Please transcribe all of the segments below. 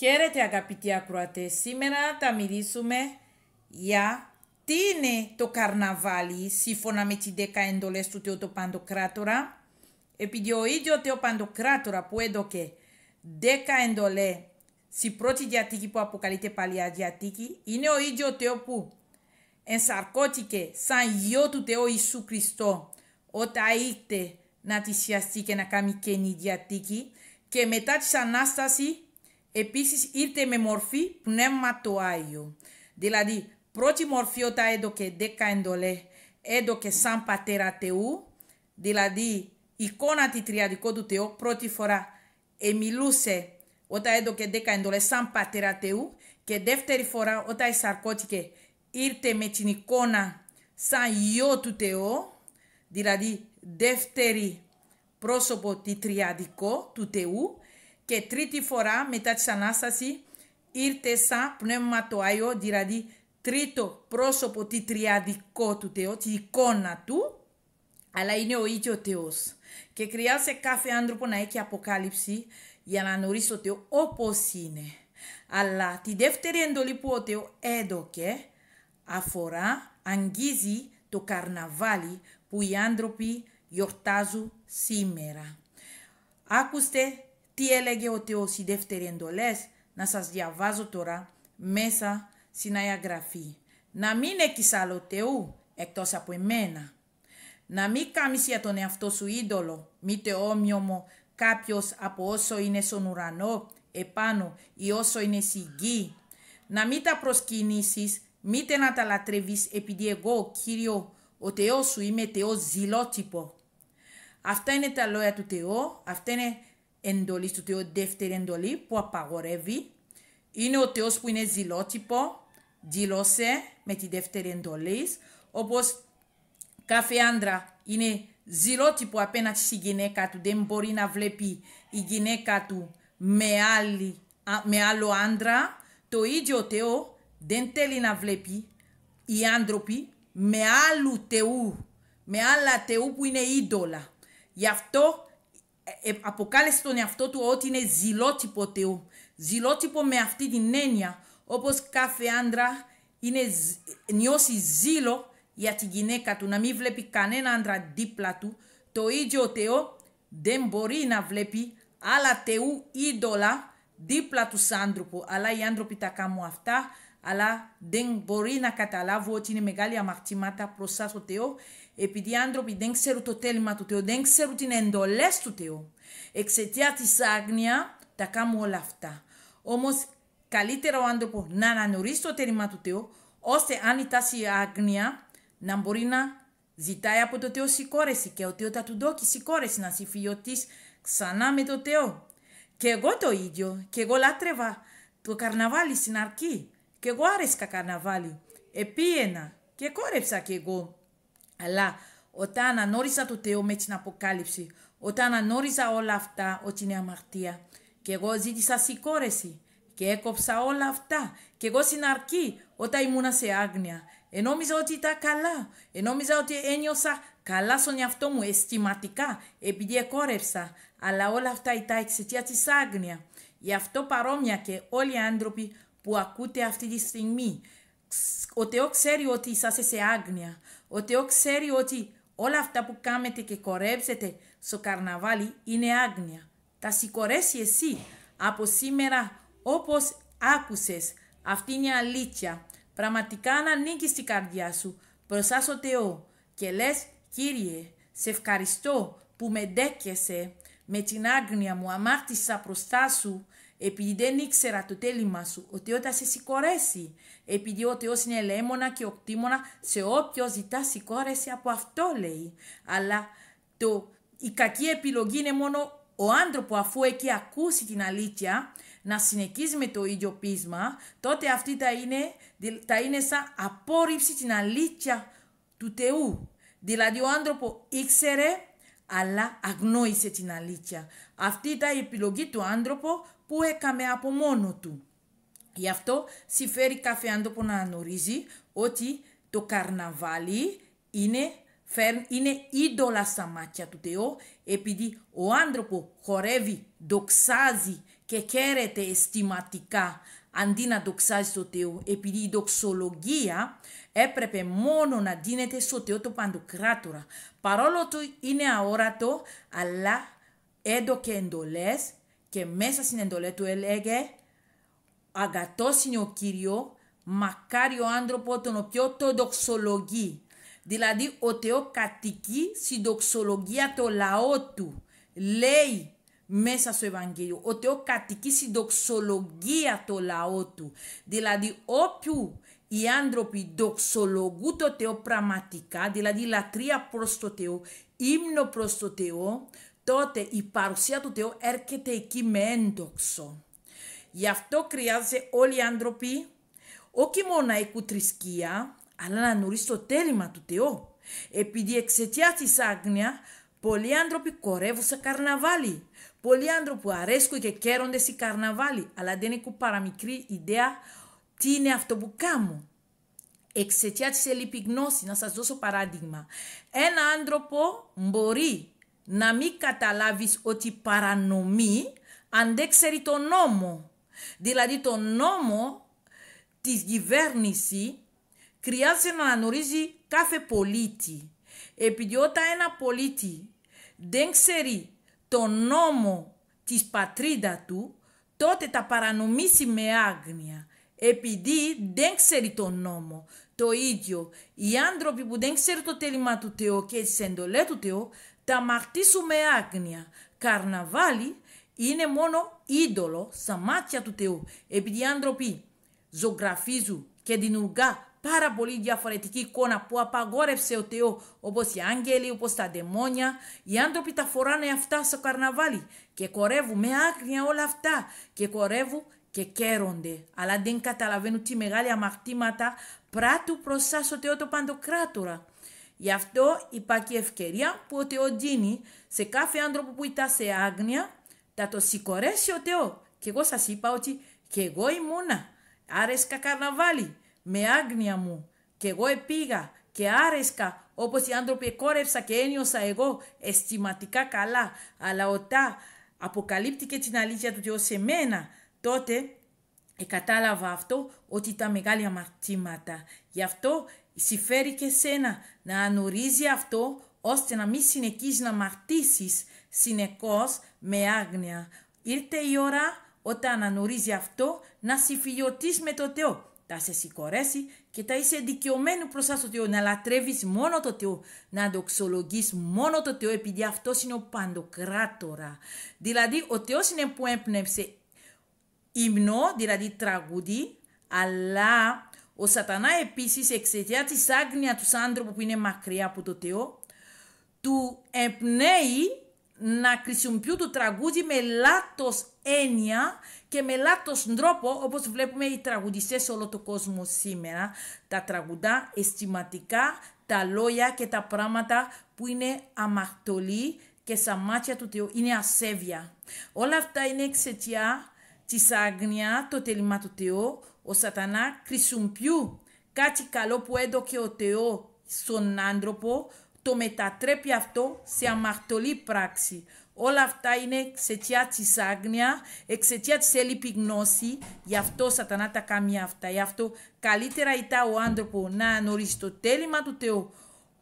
Χαίρετε αγαπητοί ακροατές. Σήμερα θα μιλήσουμε για τι είναι το καρναβάλι σύμφωνα με τις 10 εντολές του Θεού Παντοκράτορα. Επειδή ο ίδιος Θεό Παντοκράτορα που έδωκε 10 εντολές στην πρώτη διατήκη που αποκαλείται Παλιά Διατήκη είναι ο ίδιος Θεός που ενσαρκώθηκε σαν γιο του Θεού Ιησού Χριστό όταν ήρθε να θυσιαστεί και να κάνει καινή διατήκη και μετά της Ανάστασης Επίσης ήρθε με μορφή πνεύμα του Άγιου. Δηλαδή, πρώτη μορφή όταν έδωκε δέκα εντολές, έδωκε σαν πατέρα Θεού, δηλαδή εικόνα τη τριαδικό του Θεού, πρώτη φορά εμιλούσε όταν έδωκε δέκα εντολές σαν πατέρα Θεού και δεύτερη φορά όταν εισαρκώθηκε ήρθε με την εικόνα σαν γιο του Θεού, δηλαδή δεύτερη πρόσωπο τη τριαδικό του Θεού και τρίτη φορά μετά της Ανάστασης ήρθε σαν πνεύμα το Άγιο, δηλαδή τρίτο πρόσωπο, τη τριαδικό του Θεό, τη εικόνα του, αλλά είναι ο ίδιος Θεός. Και χρειάζεται κάθε άνθρωπο να έχει αποκάλυψη για να γνωρίσει το Θεό όπως είναι. Αλλά τη δεύτερη εντολή που ο Θεός έδωκε αφορά, αγγίζει το καρναβάλι που οι άνθρωποι γιορτάζουν σήμερα. Άκουστε τι έλεγε ο Θεός η δεύτερη εντολές, να σας διαβάζω τώρα μέσα στην Αγία Γραφή. Να μην έχεις άλλο Θεού εκτός από εμένα. Να μην κάνεις για τον εαυτό σου είδωλο, μη μου κάποιος από όσο είναι στον ουρανό επάνω ή όσο είναι στη γη. Να μην τα προσκυνήσεις, μήτε να τα λατρεύεις επειδή εγώ, Κύριο, ο Θεός σου είμαι Θεός ζηλότυπο. Αυτά είναι τα λόγια του Θεού, αυτά είναι εντολής, στο Θεό δεύτερη εντολή που απαγορεύει. Είναι ο Θεός που είναι ζηλότυπο, δηλώσε με τη δεύτερη εντολή, όπως κάθε άντρα είναι ζηλότυπο απέναντι στη γυναίκα του, δεν μπορεί να βλέπει η γυναίκα του με, άλλη, με άλλο άντρα, το ίδιο Θεό δεν θέλει να βλέπει οι άνθρωποι με άλλου Θεού, με άλλα Θεού που είναι είδωλα. Γι' αυτό ε, ε, αποκάλεσε τον εαυτό του ότι είναι ζηλότυπο Θεού. Ζηλότυπο με αυτή την έννοια, όπως κάθε άντρα είναι, νιώσει ζήλο για την γυναίκα του, να μην βλέπει κανένα άντρα δίπλα του, το ίδιο Θεό δεν μπορεί να βλέπει άλλα Θεού είδωλα δίπλα τους άνθρωπο. αλλά οι άνθρωποι τα κάνουν αυτά, αλλά δεν μπορεί να καταλάβουν ότι είναι μεγάλη αμαρτήματα προς ο Θεό επειδή οι άνθρωποι δεν ξέρουν το τέλμα του Θεού, δεν ξέρουν την εντολές του Θεού. Εξαιτίας της άγνοια τα κάνουν όλα αυτά. Όμως, καλύτερα ο άνθρωπος να αναγνωρίσεις το τέλμα του Θεού, ώστε αν η άγνοια να μπορεί να ζητάει από το Θεό συγχώρεση και ο Θεός θα του δώσει συγχώρεση να συμφιλιωτείς ξανά με το Θεό. Και εγώ το ίδιο, και εγώ λάτρευα το καρναβάλι στην αρχή Και εγώ άρεσκα καρναβάλι. Επίενα και κόρεψα και εγώ αλλά όταν αναγνώρισα το Θεό με την αποκάλυψη, όταν αναγνώριζα όλα αυτά ότι είναι αμαρτία, και εγώ ζήτησα συγχώρεση και έκοψα όλα αυτά. Και εγώ στην αρχή, όταν ήμουνα σε άγνοια, ενόμιζα ότι ήταν καλά. Ενόμιζα ότι ένιωσα καλά στον εαυτό μου αισθηματικά, επειδή εκόρευσα. Αλλά όλα αυτά ήταν εξαιτία της άγνοιας. Γι' αυτό παρόμοια και όλοι οι άνθρωποι που ακούτε αυτή τη στιγμή, ο Θεός ξέρει ότι είσαστε σε άγνοια. Ο Θεό ξέρει ότι όλα αυτά που κάνετε και κορέψετε στο καρναβάλι είναι άγνοια. Τα συγχωρέσει εσύ από σήμερα όπως άκουσες. Αυτή είναι η αλήθεια. Πραγματικά να ανήκεις στην καρδιά σου μπροστά ο Θεό και λες «Κύριε, σε ευχαριστώ που με δέχεσαι με την άγνοια μου, αμάρτησα μπροστά σου επειδή δεν ήξερα το τέλημα σου ότι όταν σε συγχωρέσει, επειδή ο Θεός είναι λέμονα και οκτήμονα σε όποιο ζητά συγχώρεση από αυτό λέει. Αλλά το, η κακή επιλογή είναι μόνο ο άνθρωπο αφού έχει ακούσει την αλήθεια να συνεχίζει με το ίδιο πείσμα, τότε αυτή θα είναι, θα είναι σαν απόρριψη την αλήθεια του Θεού. Δηλαδή ο άνθρωπο ήξερε αλλά αγνόησε την αλήθεια. Αυτή ήταν η επιλογή του άνθρωπο που έκαμε από μόνο του. Γι' αυτό συμφέρει κάθε άνθρωπο να γνωρίζει ότι το καρναβάλι είναι, είναι είδωλα στα μάτια του Θεού επειδή ο άνθρωπο χορεύει, δοξάζει και χαίρεται αισθηματικά αντί να δοξάζει το Θεό, επειδή η δοξολογία έπρεπε μόνο να δίνεται στο Θεό το παντοκράτορα. Παρόλο του είναι αόρατο, αλλά έδωκε εντολές και μέσα στην εντολή του έλεγε «Αγατός είναι ο Κύριο, μακάρι ο άνθρωπο τον οποίο το δοξολογεί». Δηλαδή ο Θεό κατοικεί στην δοξολογία το λαό του. Λέει μέσα στο Ευαγγέλιο, ο Θεό κατοικεί δοξολογία το λαό του. Δηλαδή όποιου οι άνθρωποι δοξολογούν το Θεό πραγματικά, δηλαδή λατρεία προς το Θεό, ύμνο προς το Θεό, τότε η παρουσία του Θεού έρχεται εκεί με έντοξο. Γι' αυτό χρειάζεται όλοι οι άνθρωποι, όχι μόνο να έχουν θρησκεία, αλλά να γνωρίσουν το τέλημα του Θεού. Επειδή εξαιτίας της άγνοια Πολλοί άνθρωποι κορεύουν σε καρναβάλι. Πολλοί άνθρωποι αρέσκουν και κέρονται σε καρναβάλι, αλλά δεν έχουν παραμικρή ιδέα τι είναι αυτό που κάνουν. Εξαιτίας της ελληπή γνώση, να σας δώσω παράδειγμα. Ένα άνθρωπο μπορεί να μην καταλάβεις ότι παρανομεί αν δεν ξέρει τον νόμο. Δηλαδή, το νόμο της κυβέρνηση χρειάζεται να γνωρίζει κάθε πολίτη. Επειδή όταν ένα πολίτη δεν ξέρει το νόμο της πατρίδα του, τότε τα παρανομήσει με άγνοια, επειδή δεν ξέρει τον νόμο. Το ίδιο, οι άνθρωποι που δεν ξέρουν το τέλημα του Θεού και τις εντολές του Θεού, τα μαρτήσουν με άγνοια. Καρναβάλι είναι μόνο είδωλο στα μάτια του Θεού, επειδή οι άνθρωποι ζωγραφίζουν και δημιουργούν πάρα πολύ διαφορετική εικόνα που απαγόρευσε ο Θεό, όπως οι άγγελοι, όπως τα δαιμόνια. Οι άνθρωποι τα φοράνε αυτά στο καρναβάλι και κορεύουν με άγνοια όλα αυτά και κορεύουν και καίρονται. Αλλά δεν καταλαβαίνουν τι μεγάλη αμαρτήματα πράττουν εσά ο Θεό το Παντοκράτορα. Γι' αυτό υπάρχει ευκαιρία που ο Θεός δίνει σε κάθε άνθρωπο που ήταν σε άγνοια, θα το συγχωρέσει ο Θεός. Και εγώ σας είπα ότι και εγώ ήμουνα. Άρεσκα καρναβάλι με άγνοια μου και εγώ επήγα και άρεσκα όπως οι άνθρωποι κόρεψα και ένιωσα εγώ αισθηματικά καλά αλλά όταν αποκαλύπτηκε την αλήθεια του Θεού σε μένα τότε κατάλαβα αυτό ότι ήταν μεγάλη αμαρτήματα. Γι' αυτό συμφέρει και σένα να ανορίζει αυτό ώστε να μην συνεχίζεις να αμαρτήσεις συνεχώς με άγνοια. Ήρθε η ώρα όταν ανορίζει αυτό να συμφιλιωτείς με το Θεό τα σε συγχωρέσει και τα είσαι δικαιωμένο προς το Θεό, να λατρεύεις μόνο το Θεό, να δοξολογείς μόνο το Θεό, επειδή αυτός είναι ο παντοκράτορα. Δηλαδή, ο Θεός είναι που έμπνευσε ύμνο, δηλαδή τραγούδι, αλλά ο σατανά επίσης εξαιτία της άγνοια του άνθρωπου που είναι μακριά από το Θεό, του εμπνέει να χρησιμοποιούν τραγούδι με λάθος έννοια και με λάθος τρόπο, όπως βλέπουμε οι τραγουδιστές σε όλο τον κόσμο σήμερα. Τα τραγουδά αισθηματικά, τα λόγια και τα πράγματα που είναι αμαχτωλή και στα μάτια του Θεού είναι ασέβεια. Όλα αυτά είναι εξαιτία της άγνοια, το τέλημα του Θεού, ο σατανά χρησιμοποιεί κάτι καλό που έδωκε ο Θεό στον άνθρωπο, το μετατρέπει αυτό σε αμαρτωλή πράξη. Όλα αυτά είναι εξαιτία της άγνοια, εξαιτία της έλλειπη γνώση. Γι' αυτό ο σατανάς τα κάνει αυτά. Γι' αυτό καλύτερα ήταν ο άνθρωπο να γνωρίζει το τέλημα του Θεού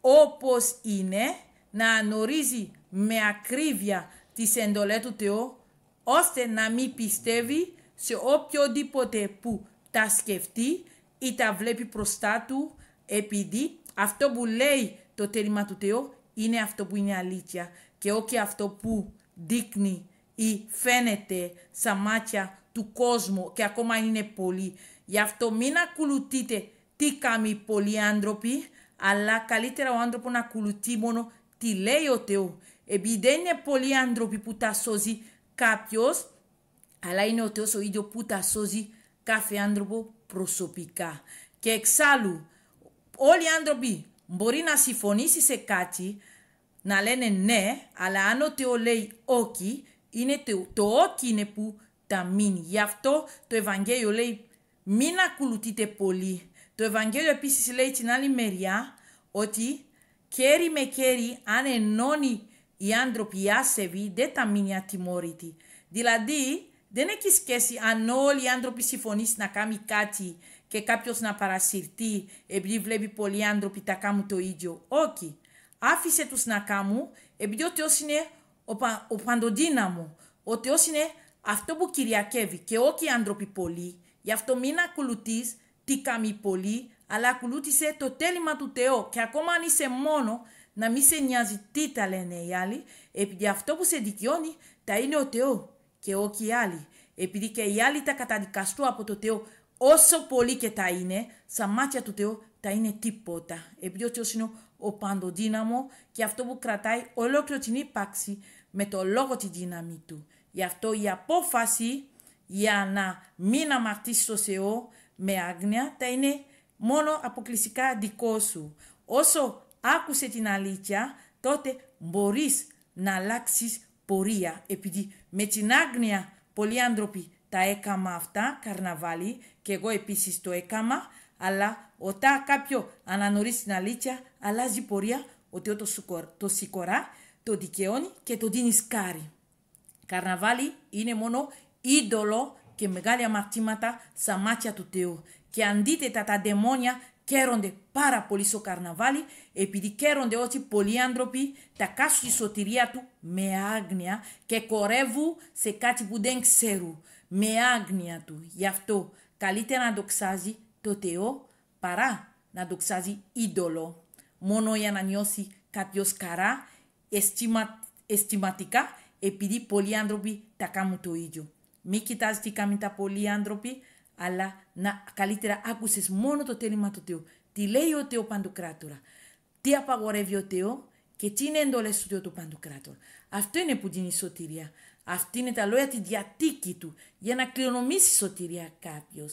όπως είναι, να ανορίζει με ακρίβεια τις εντολές του Θεού, ώστε να μην πιστεύει σε οποιοδήποτε που τα σκεφτεί ή τα βλέπει μπροστά του, επειδή αυτό που λέει το τέλημα του Θεού είναι αυτό που είναι αλήθεια και όχι αυτό που δείχνει ή φαίνεται στα μάτια του κόσμου και ακόμα είναι πολύ. Γι' αυτό μην ακολουθείτε τι κάνει πολλοί άνθρωποι, αλλά καλύτερα ο άνθρωπο να ακολουθεί μόνο τι λέει ο Θεός. Επειδή δεν είναι πολλοί άνθρωποι που τα σώζει κάποιος, αλλά είναι ο Θεός ο ίδιος που τα σώζει κάθε άνθρωπο προσωπικά. Και εξάλλου, όλοι οι άνθρωποι μπορεί να συμφωνήσει σε κάτι, να λένε ναι, αλλά αν ο Θεός λέει όχι, είναι το, το όχι είναι που τα μείνει. Γι' αυτό το Ευαγγέλιο λέει μην ακολουθείτε πολύ. Το Ευαγγέλιο επίσης λέει την άλλη μεριά ότι κέρι με κέρι αν ενώνει οι άνθρωποι οι άσεβοι δεν τα μείνει ατιμόρυτοι. Δηλαδή δεν έχει σχέση αν όλοι οι άνθρωποι συμφωνήσουν να κάνει κάτι και κάποιος να παρασυρθεί επειδή βλέπει πολλοί άνθρωποι τα κάνουν το ίδιο. Όχι. Άφησε τους να κάνουν επειδή ο Θεό είναι ο, πα, ο παντοδύναμο. Ο Θεό είναι αυτό που κυριακεύει και όχι οι άνθρωποι πολλοί. Γι' αυτό μην ακολουθείς τι κάνει πολύ, αλλά ακολούθησε το τέλημα του Θεού. Και ακόμα αν είσαι μόνο, να μην σε νοιάζει τι τα λένε οι άλλοι, επειδή αυτό που σε δικαιώνει τα είναι ο Θεό και όχι οι άλλοι. Επειδή και οι άλλοι τα καταδικαστούν από το Θεό, όσο πολύ και τα είναι, στα μάτια του Θεού τα είναι τίποτα. Επειδή ο Θεός είναι ο παντοδύναμο και αυτό που κρατάει ολόκληρη την ύπαρξη με το λόγο τη δύναμη του. Γι' αυτό η απόφαση για να μην αμαρτήσει το Θεό με άγνοια θα είναι μόνο αποκλειστικά δικό σου. Όσο άκουσε την αλήθεια, τότε μπορείς να αλλάξεις πορεία. Επειδή με την άγνοια πολλοί άνθρωποι τα έκαμα αυτά, καρναβάλι, και εγώ επίσης το έκαμα, αλλά όταν κάποιο αναγνωρίζει την αλήθεια, αλλάζει πορεία ότι το, σουκορ, το σικορά, το δικαιώνει και το δίνει σκάρι. Καρναβάλι είναι μόνο είδωλο και μεγάλη αμαρτήματα στα μάτια του Θεού. Και αντίθετα τα δαιμόνια καίρονται πάρα πολύ στο καρναβάλι, επειδή καίρονται ότι πολλοί άνθρωποι τα κάσουν τη σωτηρία του με άγνοια και κορεύουν σε κάτι που δεν ξέρουν με άγνοια του. Γι' αυτό καλύτερα να δοξάζει το Θεό παρά να δοξάζει είδωλο. Μόνο για να νιώσει κάποιος καρά αισθηματικά επειδή πολλοί άνθρωποι τα κάνουν το ίδιο. Μην κοιτάζει τι κάνουν τα πολλοί άνθρωποι, αλλά να καλύτερα άκουσες μόνο το τέλημα του Θεού. Τι λέει ο Θεός Παντοκράτορα, τι απαγορεύει ο Θεός και τι είναι εντολές του Θεού του Παντοκράτορα. Αυτό είναι που δίνει σωτηρία. Αυτή είναι τα λόγια τη διατίκη του για να κληρονομήσει σωτηρία κάποιος.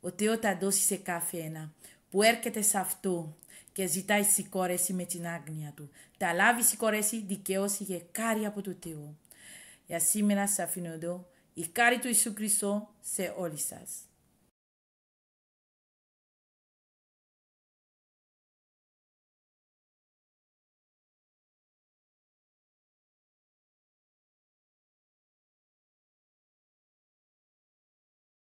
Ο Θεός τα δώσει σε κάθε ένα που έρχεται σε αυτό και ζητάει συγχώρεση με την άγνοια του. Τα λάβει συγχώρεση, δικαίωση και κάρη από το Θεό. Για σήμερα σας αφήνω εδώ η κάρη του Ιησού Χριστού σε όλοι σας.